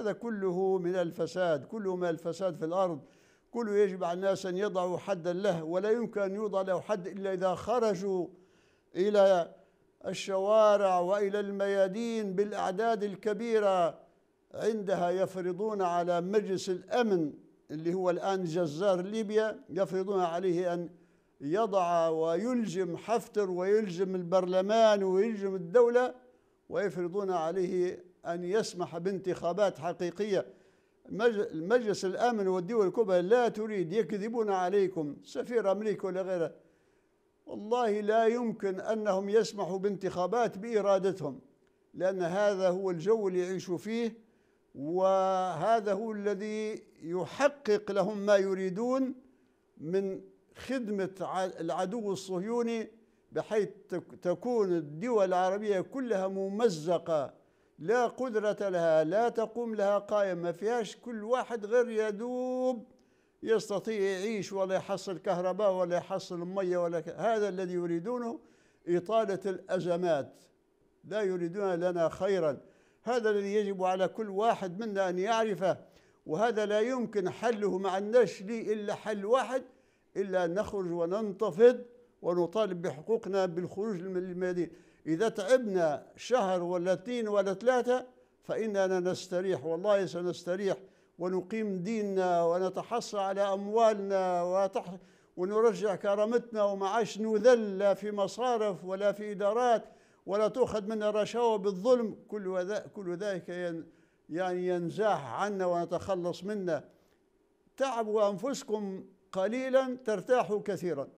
هذا كله من الفساد كله من الفساد في الأرض كله يجب على الناس أن يضعوا حدا له ولا يمكن أن يوضع له حد إلا إذا خرجوا إلى الشوارع وإلى الميادين بالأعداد الكبيرة عندها يفرضون على مجلس الأمن اللي هو الآن جزار ليبيا يفرضون عليه أن يضع ويلزم حفتر ويلزم البرلمان ويلزم الدولة ويفرضون عليه أن يسمح بانتخابات حقيقية مجلس الأمن والدول الكبرى لا تريد يكذبون عليكم سفير أمريكا ولا غيره والله لا يمكن أنهم يسمحوا بانتخابات بإرادتهم لأن هذا هو الجو اللي يعيشوا فيه وهذا هو الذي يحقق لهم ما يريدون من خدمة العدو الصهيوني بحيث تكون الدول العربية كلها ممزقة لا قدرة لها لا تقوم لها قائمة ما فيهاش كل واحد غير يدوب يستطيع يعيش ولا يحصل كهرباء ولا يحصل مية ولا ك... هذا الذي يريدونه إطالة الأزمات لا يريدون لنا خيرا هذا الذي يجب على كل واحد منا أن يعرفه وهذا لا يمكن حله ما النشل لي إلا حل واحد إلا نخرج وننتفض ونطالب بحقوقنا بالخروج للمدينة إذا تعبنا شهر ولا اثنين ولا ثلاثة فإننا نستريح والله سنستريح ونقيم ديننا ونتحصى على أموالنا وتح... ونرجع كرامتنا وما عادش نذل لا في مصارف ولا في إدارات ولا تؤخذ منا رشاوى بالظلم كل, كل ذلك ين... يعني ينزاح عنا ونتخلص منه تعبوا أنفسكم قليلا ترتاحوا كثيرا